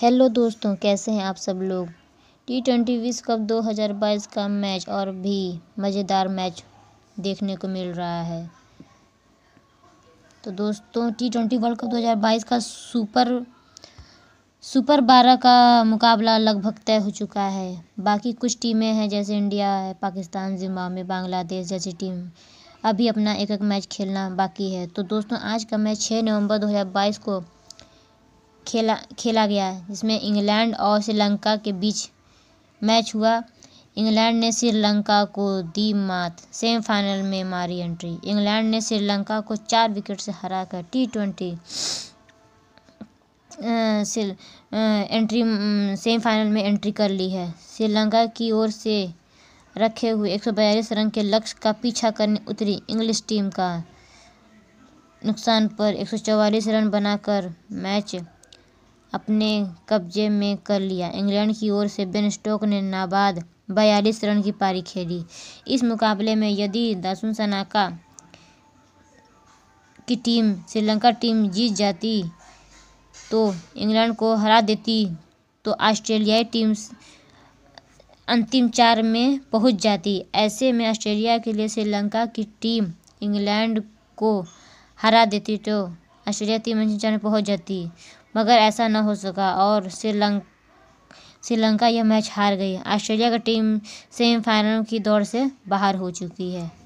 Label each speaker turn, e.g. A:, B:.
A: hello दोस्तों कैसे हैं आप सब लोग टी ट्वेंटी विश्व कप 2022 का मैच और भी मज़ेदार मैच देखने को मिल रहा है तो दोस्तों टी ट्वेंटी वर्ल्ड कप 2022 का सुपर सुपर बारह का मुकाबला लगभग तय हो चुका है बाकी कुछ टीमें हैं जैसे इंडिया है पाकिस्तान जिम्बाब्वे बांग्लादेश जैसी टीम अभी अपना एक एक मैच खेलना बाकी है तो दोस्तों आज का मैच छः नवंबर 2022 को खेला खेला गया जिसमें इंग्लैंड और श्रीलंका के बीच मैच हुआ इंग्लैंड ने श्रीलंका को दी मात सेमीफाइनल में मारी एंट्री इंग्लैंड ने श्रीलंका को चार विकेट से हरा कर टी ट्वेंटी एंट्री सेमीफाइनल में एंट्री कर ली है श्रीलंका की ओर से रखे हुए एक रन के लक्ष्य का पीछा करने उतरी इंग्लिश टीम का नुकसान पर 144 रन बनाकर मैच अपने कब्जे में कर लिया इंग्लैंड की ओर से बेन स्टोक ने नाबाद बयालीस रन की पारी खेली इस मुकाबले में यदि दासुन सनाका की टीम श्रीलंका टीम जीत जाती तो इंग्लैंड को हरा देती तो ऑस्ट्रेलियाई टीम अंतिम चार में पहुंच जाती ऐसे में ऑस्ट्रेलिया के लिए श्रीलंका की टीम इंग्लैंड को हरा देती तो ऑस्ट्रेलिया टीम अंतिम चार में पहुंच जाती मगर ऐसा न हो सका और श्रीलंका श्रीलंका यह मैच हार गई ऑस्ट्रेलिया की टीम सेमीफाइनल की दौड़ से बाहर हो चुकी है